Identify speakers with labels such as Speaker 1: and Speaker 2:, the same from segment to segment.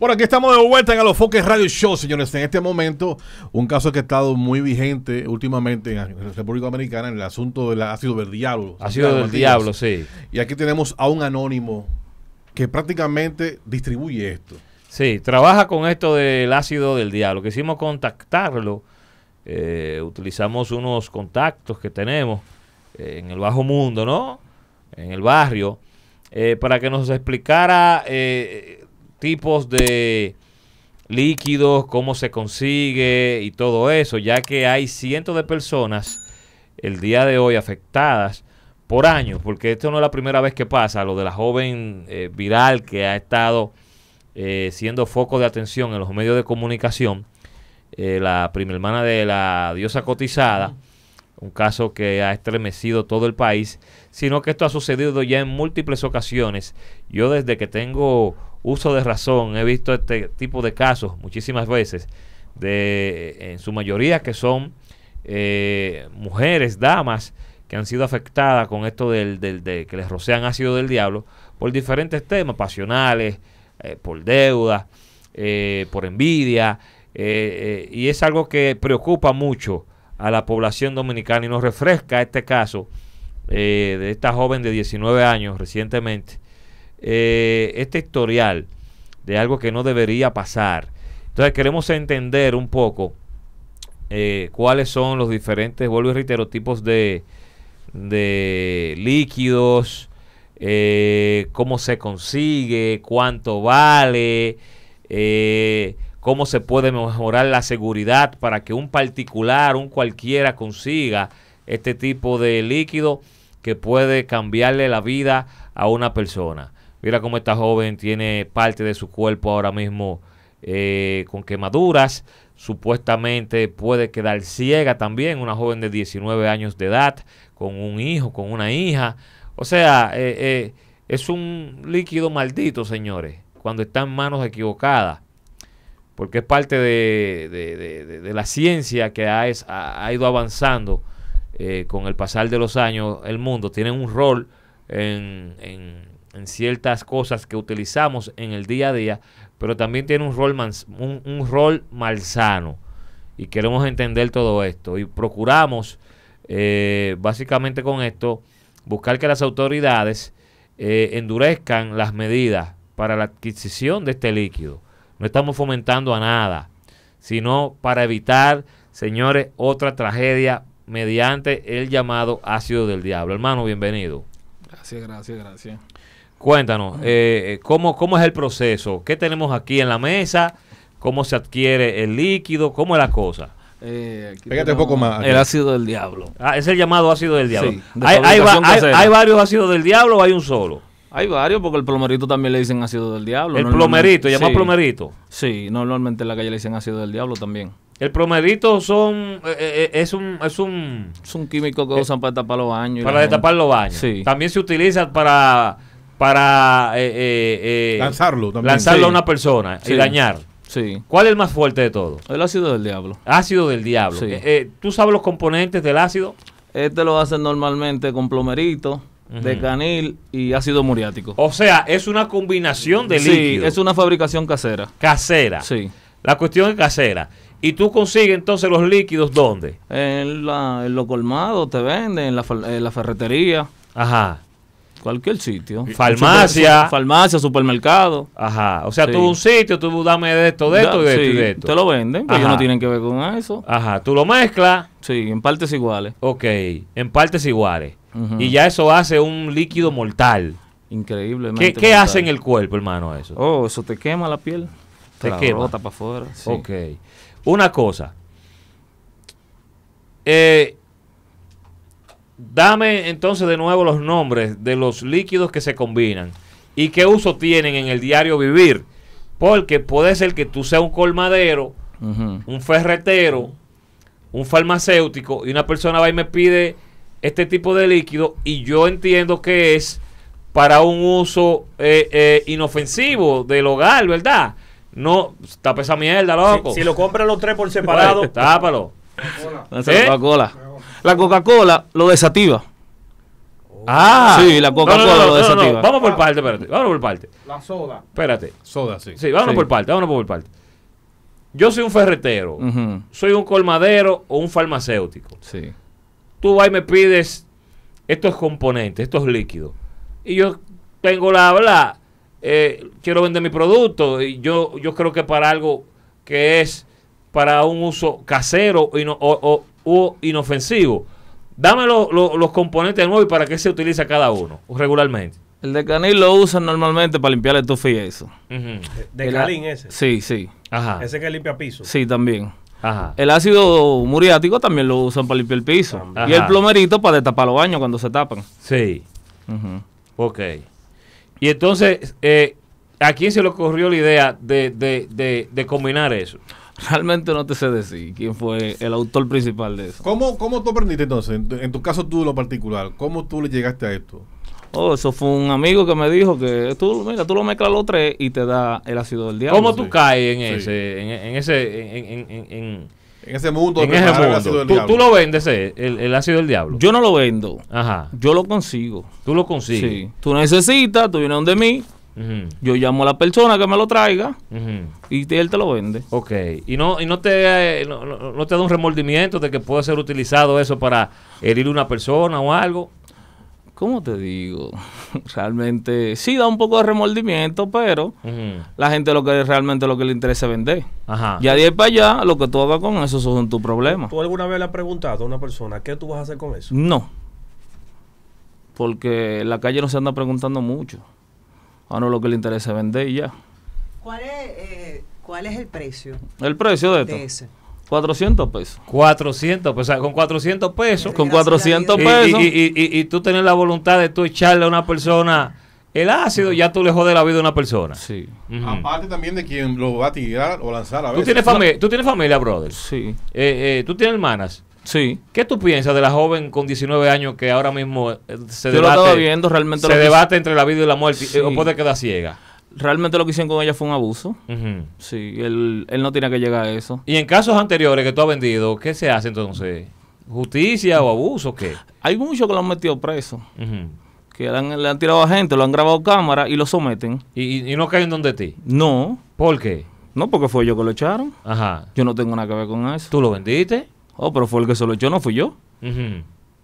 Speaker 1: Bueno, aquí estamos de vuelta en Foques Radio Show, señores. En este momento, un caso que ha estado muy vigente últimamente en la República Dominicana, en el asunto del ácido del diablo. Ácido del diablo, sí. Y aquí tenemos a un anónimo que prácticamente distribuye esto. Sí, trabaja con esto del ácido del diablo. Quisimos
Speaker 2: contactarlo, eh, utilizamos unos contactos que tenemos eh, en el bajo mundo, ¿no? En el barrio, eh, para que nos explicara tipos de líquidos, cómo se consigue y todo eso, ya que hay cientos de personas el día de hoy afectadas por años, porque esto no es la primera vez que pasa, lo de la joven eh, viral que ha estado eh, siendo foco de atención en los medios de comunicación, eh, la prima hermana de la diosa cotizada, un caso que ha estremecido todo el país, sino que esto ha sucedido ya en múltiples ocasiones. Yo desde que tengo uso de razón. He visto este tipo de casos muchísimas veces, de, en su mayoría que son eh, mujeres, damas, que han sido afectadas con esto del, del, de que les rocean ácido del diablo por diferentes temas pasionales, eh, por deuda, eh, por envidia, y es algo que preocupa mucho a la población dominicana y nos refresca este caso de esta joven de 19 años recientemente eh, este historial de algo que no debería pasar. Entonces queremos entender un poco eh, cuáles son los diferentes, vuelvo y tipos de, de líquidos, eh, cómo se consigue, cuánto vale, eh, cómo se puede mejorar la seguridad para que un particular, un cualquiera consiga este tipo de líquido que puede cambiarle la vida a una persona. Mira cómo esta joven tiene parte de su cuerpo ahora mismo eh, con quemaduras. Supuestamente puede quedar ciega también, una joven de 19 años de edad, con un hijo, con una hija. O sea, eh, eh, es un líquido maldito, señores, cuando está en manos equivocadas. Porque es parte de, la ciencia que ha, ido avanzando con el pasar de los años. El mundo tiene un rol en en ciertas cosas que utilizamos en el día a día, pero también tiene un rol, un, malsano. Y queremos entender todo esto. Y procuramos, eh, básicamente con esto, buscar que las autoridades eh, endurezcan las medidas para la adquisición de este líquido. No estamos fomentando a nada, sino para evitar, señores, otra tragedia mediante el llamado ácido del diablo. Hermano, bienvenido. Gracias, gracias, gracias. Cuéntanos, eh, eh, ¿cómo, ¿cómo es el proceso? ¿Qué tenemos aquí en la mesa? ¿Cómo se adquiere el líquido? ¿Cómo es la cosa? Eh, un poco más. El ácido del diablo. Ah, es el llamado ácido del diablo. hay, varios ácidos del diablo o hay un solo? Hay varios, porque el plomerito también le dicen ácido del diablo. El plomerito, llamado plomerito. Sí, normalmente en la calle le dicen ácido del diablo también. El plomerito son, eh, eh, es, un, es un... químico que usan para tapar los baños. Para destapar los baños. También se utiliza para para eh, eh, eh, lanzarlo, a una persona y dañar. Sí. ¿Cuál es el más fuerte de todo? El ácido del diablo. Ácido del diablo. ¿Tú sabes los componentes del ácido? Este lo hacen normalmente con plomerito, de canil y ácido muriático. O sea, es una combinación de líquidos. Sí, es una fabricación casera. Casera. Sí. La cuestión es casera. ¿Y tú consigues entonces los líquidos dónde? En, la, en lo colmado te venden, la, en la ferretería. Ajá. Cualquier sitio. Farmacia. Farmacia, supermercado. Ajá. O sea, tú un sitio, tú dame de esto, de esto, y de esto, Te lo venden, pero pues ellos no tienen que ver con eso. Ajá. Tú lo mezclas. Sí, en partes iguales. Ok, en partes iguales. Y ya eso hace un líquido mortal. increíble ¿Qué, ¿Qué, hace en el cuerpo, hermano, eso? Oh, eso te quema la piel. Te, te la quema. Bota para afuera. Sí. Ok. Una cosa. Eh, Dame entonces de nuevo los nombres de los líquidos que se combinan y qué uso tienen en el diario vivir. Porque puede ser que tú seas un colmadero, un ferretero, un farmacéutico y una persona va y me pide este tipo de líquido y yo entiendo que es para un uso eh, eh, inofensivo del hogar, ¿verdad? No, tapa esa mierda, loco. Si, lo compran los tres por separado. Tápalo. ¿Eh? la Coca-Cola lo desativa. Ah, sí, la Coca-Cola lo desativa. Vamos por parte, espérate. Vamos por parte. La soda. Espérate. Soda, sí. Sí, vámonos por parte, vámonos por parte. Yo soy un ferretero, soy un colmadero o un farmacéutico. Sí. Tú vas y me pides estos componentes, estos líquidos. Y yo tengo la habla, eh, quiero vender mi producto. Y yo, yo creo que para algo que es para un uso casero y no, o, o inofensivo. Dame los componentes del móvil para qué se utiliza cada uno regularmente. El de canil lo usan normalmente para limpiar el tofí y eso. ¿De, canil ese? Sí, sí. ¿Ese que limpia piso? Sí, también. El ácido muriático también lo usan para limpiar el piso. Y el plomerito para destapar los baños cuando se tapan. Sí. Ok. Y entonces, eh, ¿a quién se le ocurrió la idea de, de, de combinar eso? Realmente no te sé
Speaker 1: decir quién fue el autor principal de eso. ¿Cómo, tú aprendiste entonces? En tu, caso tú lo particular, ¿cómo tú le llegaste a esto? Oh, eso fue un amigo que me dijo que tú, mira, tú lo mezclas
Speaker 2: los tres y te da el ácido del diablo. ¿Cómo tú caes en ese, en, ese, en,
Speaker 1: ese mundo? En ese mundo. ácido del ¿Tú, ¿Tú, lo
Speaker 2: vendes, eh, el, ácido del diablo. Yo no lo vendo. Ajá. Yo lo consigo. Tú lo consigues. Tú necesitas, tú vienes donde mí, yo llamo a la persona que me lo traiga y él te lo vende. Ok. ¿Y no, y no te eh, no, te da un remordimiento de que puede ser utilizado eso para herir a una persona o algo? ¿Cómo te digo? realmente sí da un poco de remordimiento, pero la gente lo que realmente lo que le interesa es vender. Ajá. Ya de ahí para allá, lo que tú hagas con eso son tus problemas. ¿Tú
Speaker 3: alguna vez le has preguntado a una persona qué tú vas a hacer con eso?
Speaker 2: No. Porque en la calle no se anda preguntando mucho a no, lo que le interesa vender y ya.
Speaker 4: ¿Cuál es, eh, el precio? El precio de, esto.
Speaker 2: 400 pesos. 400 pesos. O sea, con 400 pesos. Con 400 pesos. Y, tú tienes la voluntad de tú echarle a una persona el ácido, ya tú le jodes la vida a una persona. Sí.
Speaker 1: Aparte también de quien lo va a tirar o lanzar a veces. ¿Tú tienes, familia,
Speaker 2: ¿tú tienes brother? Sí. Eh, eh, ¿Tú tienes hermanas? Sí. ¿Qué tú piensas de la joven con 19 años que ahora mismo eh, se debate, lo viendo, realmente se debate entre la vida y la muerte eh, o puede quedar ciega? Realmente lo que hicieron con ella fue un abuso. Sí, él, él no tiene que llegar a eso. Y en casos anteriores que tú has vendido, ¿qué se hace entonces? ¿Justicia o abuso? ¿Qué? Hay muchos que lo han metido preso. que le han, tirado a gente, lo han grabado cámara y lo someten. ¿Y, no caen donde ti? No. ¿Por qué? No, porque fue yo que lo echaron. Ajá. Yo no tengo nada que ver con eso. ¿Tú lo vendiste? Oh, pero fue el que se lo echó, no fui yo.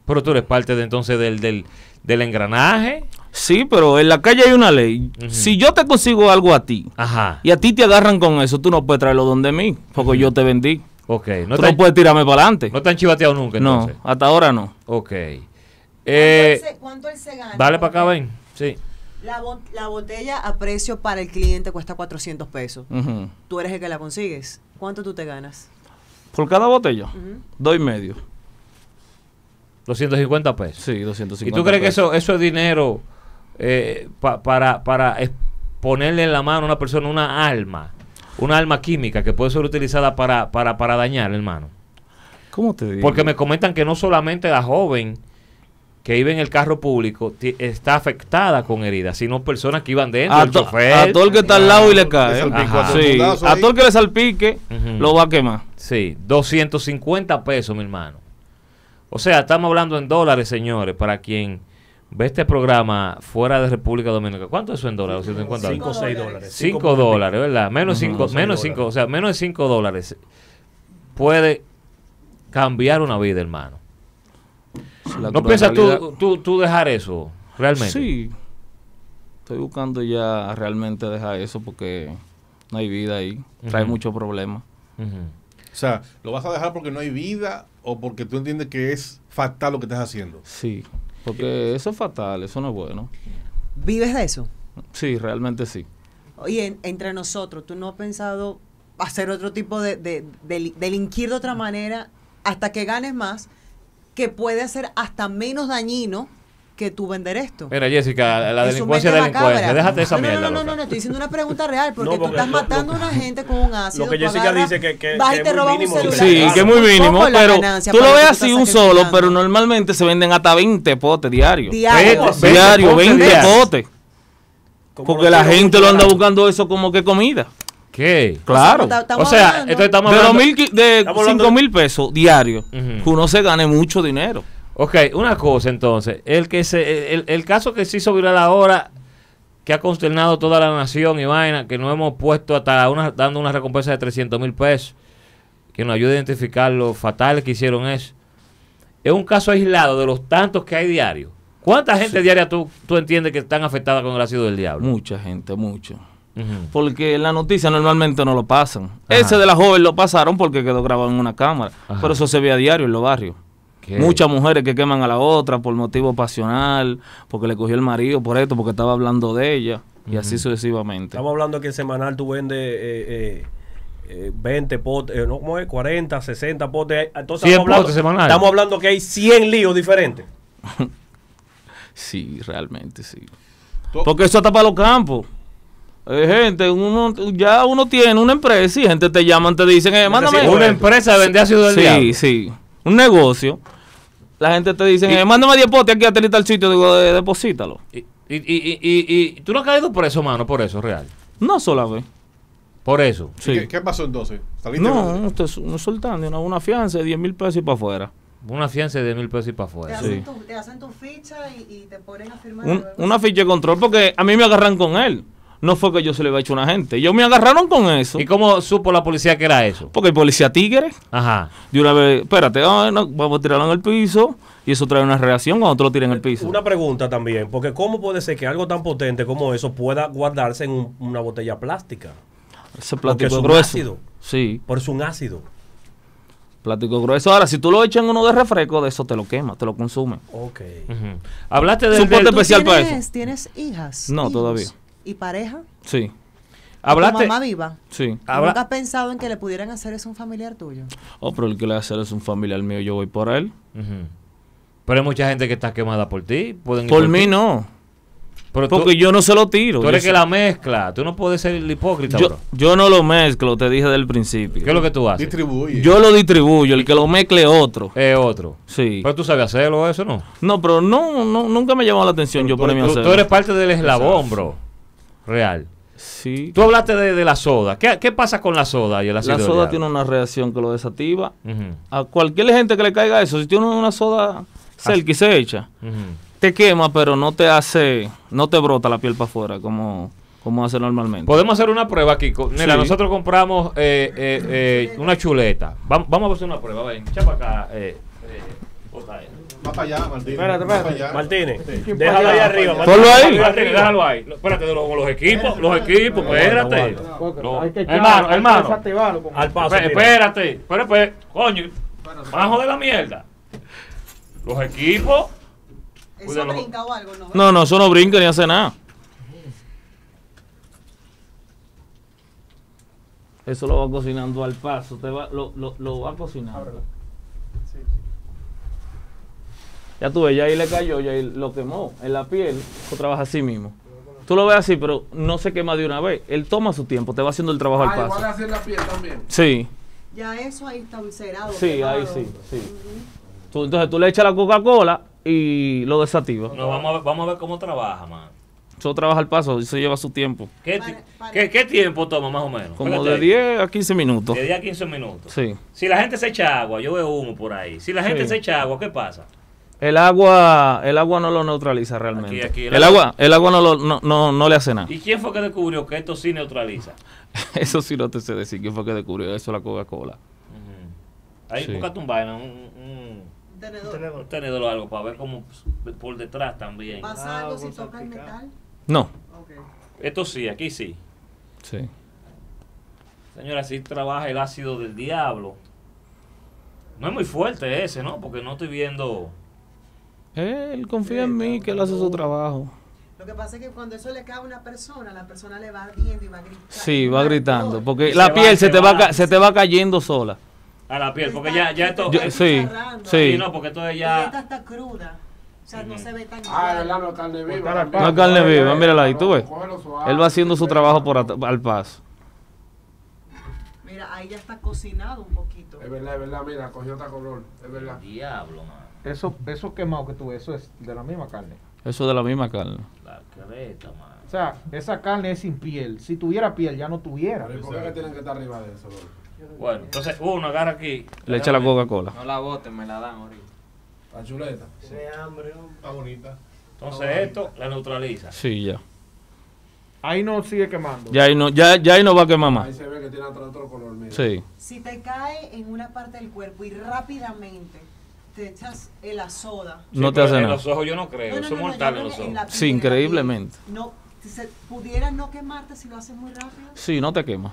Speaker 2: Pero tú eres parte de, entonces del, del, del, engranaje. Sí, pero en la calle hay una ley. Si yo te consigo algo a ti Ajá. y a ti te agarran con eso, tú no puedes traerlo donde mí, porque yo te vendí. Ok. No no puedes tirarme para adelante. No te han chivateado nunca, No, hasta ahora no. Ok. ¿Cuánto, él eh, se, gana? Dale para acá, ven. Sí.
Speaker 4: La, botella a precio para el cliente cuesta 400 pesos. Tú eres el que la consigues. ¿Cuánto tú te ganas?
Speaker 2: Por cada botella, dos y medio. 250 pesos. Sí,
Speaker 3: 250 ¿Y tú crees que
Speaker 2: eso, eso es dinero eh, para, ponerle en la mano a una persona una alma, una alma química que puede ser utilizada para, para, para dañar, hermano? ¿Cómo te digo? Porque me comentan que no solamente la joven que iba en el carro público está afectada con heridas, sino personas que iban dentro. A, todo el que está al lado y le cae. a, todo el que le salpique lo va a quemar. Sí, 250 pesos, mi hermano. O sea, estamos hablando en dólares, señores, para quien ve este programa fuera de República Dominicana. ¿Cuánto es eso en dólares? 5 o 6 dólares. 5 dólares, ¿verdad? Menos cinco, menos cinco, o sea, menos de 5 dólares puede cambiar una vida, hermano. ¿No piensas tú, dejar eso realmente? Sí. Estoy buscando ya realmente dejar eso porque no hay vida ahí. Trae muchos problemas.
Speaker 1: O sea, ¿lo vas a dejar porque no hay vida o porque tú entiendes que es fatal lo que estás haciendo? Sí, porque eso es fatal, eso no es bueno. ¿Vives de eso? Sí, realmente sí.
Speaker 4: Oye, entre nosotros, ¿tú no has pensado hacer otro tipo de, de, delinquir de otra manera hasta que ganes más, que puede ser hasta menos dañino que tú vender esto.
Speaker 2: Mira, Jessica, la delincuencia es delincuencia. Déjate esa no, mierda. No, no, no, no, estoy
Speaker 4: diciendo una pregunta real porque, tú estás matando a una gente con un ácido. Lo que Jessica dice que, que, vas y te mínimo, un Sí, que es muy mínimo, pero tú lo ves así un
Speaker 2: solo, pero normalmente se venden hasta 20 potes diarios. Diario, 20 potes. Porque la gente lo anda buscando eso como que comida. ¿Qué? Claro. O sea, esto estamos hablando de, 5 mil pesos diarios. Que uno se gane mucho dinero. Ok, una cosa entonces, el que se, el, caso que se hizo viral ahora, que ha consternado toda la nación y vaina, que no hemos puesto hasta una, dando una recompensa de 300 mil pesos, que nos ayude a identificar lo fatal que hicieron eso. Es un caso aislado de los tantos que hay diarios. ¿Cuánta gente diaria tú, entiendes que están afectadas con el ácido del diablo? Mucha gente, mucho. Porque en la noticia normalmente no lo pasan. Ese de la joven lo pasaron porque quedó grabado en una cámara. Pero eso se ve a diario en los barrios. Muchas mujeres que queman a la otra por motivo pasional, porque le cogió el marido, por esto, porque estaba hablando de ella, y así sucesivamente.
Speaker 3: Estamos hablando que semanal tú vendes 20 eh, eh, eh, potes, no, ¿cómo es? 40, 60 potes. Entonces estamos hablando, estamos hablando que hay 100 líos diferentes.
Speaker 2: sí, realmente sí. Porque eso está para los campos gente, uno, ya uno tiene una empresa y gente te llama, te dicen, eh, mándame. Una empresa vender a Ciudad del Sí, sí. Un negocio. La gente te dice, eh, mándame 10 potes aquí a tal sitio, digo, de, deposítalo. Y, y, y, y, tú no has caído por eso, mano, por eso, real. No sola Por eso. ¿Qué, pasó entonces? No no, es un una, una fianza de 10 mil pesos y para afuera. Una fianza de 10 mil pesos y para afuera.
Speaker 4: Te, hacen tu ficha y, te ponen a firmar.
Speaker 2: una ficha de control porque a mí me agarran con él no fue que yo se le había hecho a una gente. Ellos me agarraron con eso. ¿Y cómo supo la policía que era eso? Porque el policía tigre. Ajá. De una vez, espérate, ah, vamos a tirarlo en el piso. Y eso trae una reacción cuando tú lo tiras en el
Speaker 3: piso. Una pregunta también, porque ¿cómo puede ser que algo tan potente como eso pueda guardarse en una botella plástica? Ese plástico porque es grueso. Sí. Por eso un ácido.
Speaker 2: Plástico grueso. Ahora, si tú lo echas en uno de refresco, de eso te lo quema, te lo consume. Ok. Hablaste de. especial tienes, para eso. ¿Tienes hijas? No, todavía y pareja. Sí. Hablaste. Tu mamá viva. Sí. ¿Nunca has
Speaker 4: pensado en que le pudieran hacer eso a un familiar tuyo?
Speaker 2: Oh, pero el que le hacer es un familiar mío, yo voy por él. Pero hay mucha gente que está quemada por ti. por, mí no.
Speaker 4: Porque yo no se lo tiro. Tú eres que la
Speaker 2: mezcla. Tú no puedes ser el hipócrita, yo, Yo no lo mezclo, te dije del principio. ¿Qué es lo que tú haces? Yo lo distribuyo. El que lo mezcle otro. Es otro. Sí. Pero tú sabes hacerlo, eso no. No, pero no, no nunca me llamó la atención yo ponerme Tú eres parte del eslabón, bro real. Sí. Tú hablaste de, la soda. ¿Qué, pasa con la soda y el La soda tiene una reacción que lo desactiva. A cualquier gente que le caiga eso, si tiene una soda el y se echa, te quema, pero no te hace, no te brota la piel para afuera como, como hace normalmente. Podemos hacer una prueba aquí. Nela, nosotros compramos eh, eh, eh, una chuleta. Vamos, a hacer una prueba. Ven, echa para acá.
Speaker 1: Va para allá,
Speaker 2: Martínez. déjalo ahí arriba. Ponlo ahí. Déjalo ahí. Espérate, los, los equipos, los equipos, espérate. Hermano, hermano. Al paso. Espérate, pues, coño, bajo de la mierda. Los equipos.
Speaker 4: ¿Eso brinca o algo? No, no, no
Speaker 2: eso no brinca ni hace nada. Eso lo va cocinando al paso, te va, lo, lo, lo va cocinando. Ya tú ves, ya ahí le cayó, ya ahí lo quemó en la piel. Eso trabaja así mismo. Tú lo ves así, pero no se quema de una vez. Él toma su tiempo, te va haciendo el trabajo al ah, paso. Igual hacer
Speaker 4: la piel también. Sí. Ya eso ahí está viscerado. Sí, ahí
Speaker 2: sí, sí. entonces tú le echas la Coca-Cola y lo desactiva No, vamos, a ver, vamos a ver cómo trabaja, man. Eso trabaja al paso, eso lleva su tiempo. ¿Qué, tiempo toma más o menos? Como de 10 a 15 minutos. De 10 a 15 minutos. Sí. Si la gente se echa agua, yo veo humo por ahí. Si la gente se echa agua, ¿qué pasa? El agua, el agua no lo neutraliza realmente. el, agua, el agua no, no, no, le hace nada. ¿Y quién fue que descubrió que esto sí neutraliza? eso sí no te sé decir quién fue que descubrió eso la Coca-Cola. Ahí un un, tenedor. o algo para ver cómo por detrás también. ¿Pasa ah, algo si toca el
Speaker 4: metal? No.
Speaker 2: Esto sí, aquí sí. Sí. Señora, si trabaja el ácido del diablo. No es muy fuerte ese, ¿no? Porque no estoy viendo. Él confía en mí, que él hace su trabajo.
Speaker 4: Lo que pasa es que cuando eso le cae a una persona, la persona le va viendo y va gritando.
Speaker 2: Sí, va gritando, porque la piel se, te va, se te va cayendo sola. A la piel, porque ya, ya esto... sí, sí. no, porque esto ya...
Speaker 1: está cruda. O sea, no se
Speaker 4: ve tan Ah, no es carne viva. No es carne eh, mírala ahí, tú ves. Él va haciendo su
Speaker 2: trabajo por al paso.
Speaker 4: Mira, ahí ya está cocinado un poquito. Es
Speaker 1: verdad, es verdad, mira, cogió otra color. Es verdad. Diablo, man. Eso, eso quemado que tú eso es de la misma carne.
Speaker 2: Eso es de la misma carne.
Speaker 1: La creta, man. O sea, esa carne es sin piel. Si tuviera piel, ya no tuviera. ¿Por qué tienen que
Speaker 2: estar arriba de eso? Bueno, entonces uno agarra aquí. Le echa la Coca-Cola. No la boten, me la dan ahorita. La chuleta. Sí. hambre, Está bonita.
Speaker 1: Entonces esto
Speaker 2: la neutraliza. Sí, ya.
Speaker 1: Ahí no sigue quemando.
Speaker 2: Ya ahí no, ya, ya ahí no va a quemar más. Ahí
Speaker 4: se ve que tiene otro, otro color. mío Sí. Si te cae en una parte del cuerpo y rápidamente te echas el azoda. no te hace en los ojos yo no creo, no, no, mortal en los ojos. Sí,
Speaker 2: increíblemente.
Speaker 4: Si no, se, pudieras no quemarte si lo haces muy rápido.
Speaker 2: Sí, no te quema.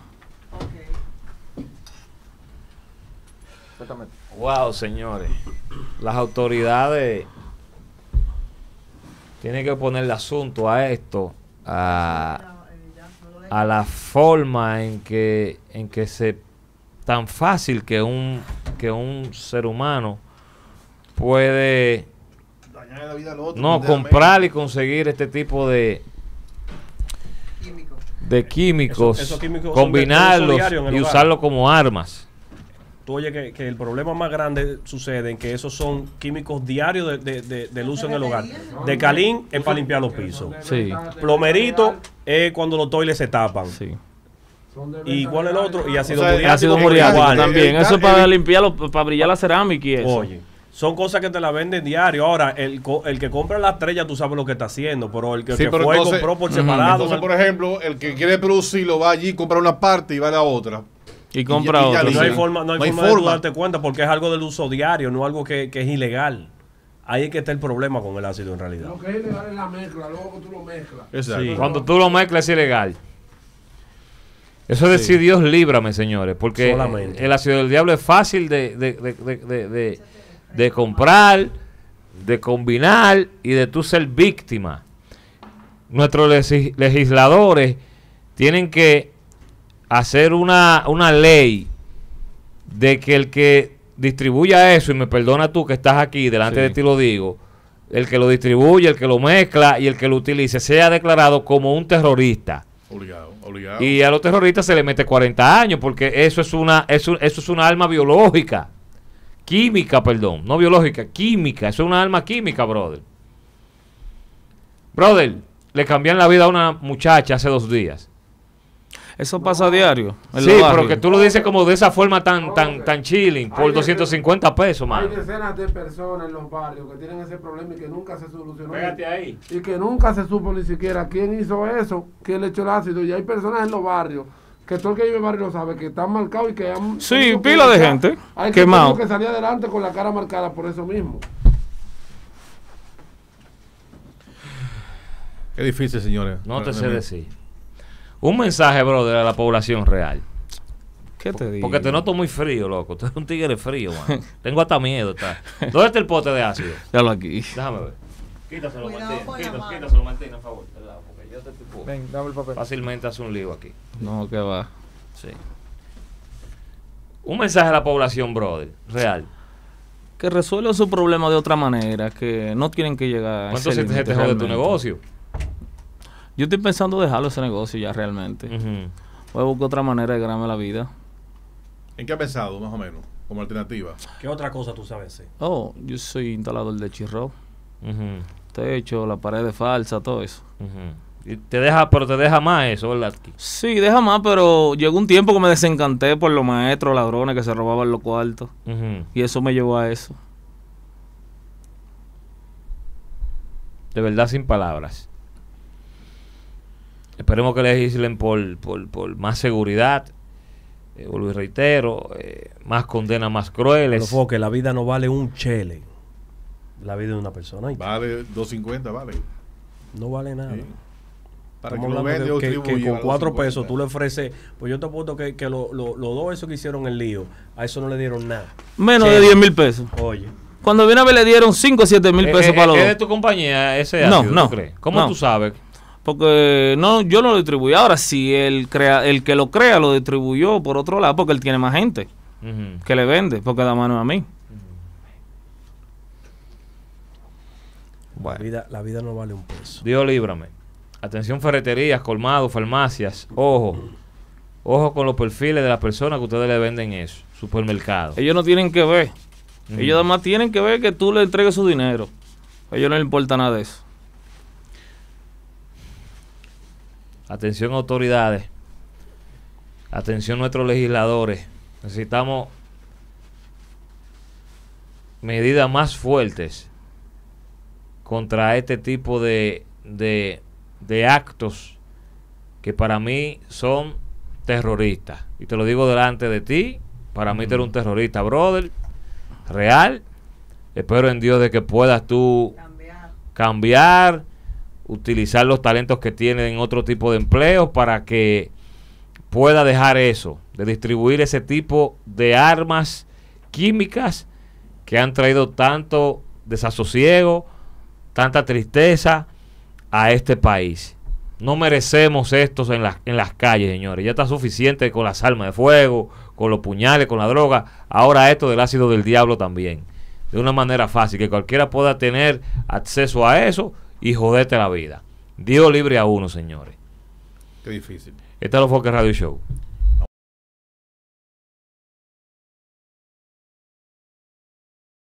Speaker 2: Ok. Exactamente. Wow, señores. Las autoridades tienen que ponerle asunto a esto, a, a la forma en que, en que se tan fácil que un, que un ser humano puede no comprar y conseguir este tipo de de químicos, combinarlos y usarlos como armas.
Speaker 3: Tú oyes que, el problema más grande sucede en que esos son químicos diarios de, de, luz en el hogar. De calín es para limpiar los pisos. Sí. Plomerito es cuando los toiles se tapan. Sí. ¿Y cuál es el otro? Y ha sido sido también. Eso es para limpiar, para brillar la cerámica y eso. Oye son cosas que te la venden diario. Ahora, el, el que compra la estrella, tú sabes lo que está haciendo, pero el que, fue compró por separado. Entonces, por
Speaker 1: ejemplo, el que quiere producirlo va allí, compra una parte y va a la otra. Y compra otra. no hay forma, no hay de darte
Speaker 3: cuenta porque es algo del uso diario, no algo que, es ilegal. Ahí es que está el problema con el ácido en realidad. Lo
Speaker 1: que es ilegal es la mezcla, luego tú lo mezclas.
Speaker 3: Cuando tú lo mezclas es ilegal.
Speaker 2: Eso es decir, Dios líbrame, señores, porque Solamente. el ácido del diablo es fácil de de comprar, de combinar y de tú ser víctima. Nuestros legisladores tienen que hacer una, ley de que el que distribuya eso, y me perdona tú que estás aquí, delante de ti lo digo, el que lo distribuye, el que lo mezcla y el que lo utilice, sea declarado como un terrorista.
Speaker 3: Obligado, obligado.
Speaker 2: Y a los terroristas se le mete 40 años porque eso es una, eso, eso es una arma biológica. Química, perdón, no biológica, química. Eso es una alma química, brother. Brother, le cambian la vida a una muchacha hace dos días. Eso pasa a diario. Sí, pero que tú lo dices como de esa forma tan tan tan chilling, por 250 pesos, man. Hay
Speaker 1: decenas de personas en los barrios que tienen ese problema y que nunca se solucionó. Pégate ahí. Y que nunca se supo ni siquiera quién hizo eso, quién le echó el ácido. Y hay personas en los barrios que todo el que vive en barrio sabe que están marcados y que han.
Speaker 2: Sí,
Speaker 3: pila de gente. Hay que quemado. que
Speaker 1: salía adelante con la cara marcada por eso mismo. Qué difícil, señores. No te sé decir. Un
Speaker 2: mensaje, brother, a la población real. ¿Qué te digo? Porque te noto muy frío, loco. Tú eres un tigre frío, man. Tengo hasta miedo. Está. ¿Dónde está el pote de ácido? Déjalo aquí. Déjame ver. Quítaselo, Martín. Quítaselo, Martín, por favor el papel. Fácilmente hace un lío aquí. No, que va. Sí. Un mensaje a la población, brother, real. Que resuelva su problema de otra manera, que no tienen que llegar ¿Cuánto a. ¿Cuánto se te jode tu negocio? Yo estoy pensando dejarlo ese negocio ya realmente. Voy a buscar otra manera de ganarme la vida.
Speaker 1: ¿En qué ha pensado, más o menos, como
Speaker 3: alternativa? ¿Qué otra cosa tú sabes?
Speaker 2: Oh, yo soy instalador de chirro. te Techo, la pared de falsa, todo eso te deja, pero te deja más eso, ¿verdad? Sí, deja más, pero llegó un tiempo que me desencanté por los maestros ladrones que se robaban los cuartos. Y eso me llevó a eso. De verdad, sin palabras. Esperemos que legislen por, por, más seguridad. Eh, reitero, eh, más condenas más
Speaker 3: crueles. Pero que la vida no vale un chele. La vida de una persona.
Speaker 1: Vale 2.50,
Speaker 3: vale. No vale nada. Para que, con cuatro pesos tú le ofreces, pues yo te apuesto que, los lo, dos esos que hicieron el lío, a eso no le dieron nada. Menos de 10 mil pesos.
Speaker 2: Oye. Cuando viene a ver le dieron 5 o 7 mil eh, pesos eh, para los eh, dos ¿Es de tu compañía ese ácido, No, no. ¿Cómo tú sabes? Porque no, yo no lo distribuí. Ahora, si el, crea, el que lo crea lo distribuyó por otro lado, porque él tiene más gente que le vende, porque da mano a mí. Bueno.
Speaker 3: vida, la vida no vale un
Speaker 2: peso. Dios líbrame. Atención ferreterías, colmados, farmacias, ojo. Ojo con los perfiles de las personas que ustedes le venden eso, supermercado. Ellos no tienen que ver. Ellos además tienen que ver que tú le entregues su dinero. A ellos no les importa nada de eso. Atención autoridades. Atención nuestros legisladores. Necesitamos medidas más fuertes contra este tipo de de actos que para mí son terroristas. Y te lo digo delante de ti, para mí eres un terrorista, brother, real. Espero en Dios de que puedas tú cambiar, utilizar los talentos que tienes en otro tipo de empleo para que pueda dejar eso, de distribuir ese tipo de armas químicas que han traído tanto desasosiego, tanta tristeza, a este país. No merecemos estos en, en las calles, señores. Ya está suficiente con las armas de fuego, con los puñales, con la droga. Ahora esto del ácido del diablo también. De una manera fácil, que cualquiera pueda tener acceso a eso y joderte la vida. Dios libre a uno, señores. Qué difícil. Este es lo Radio Show.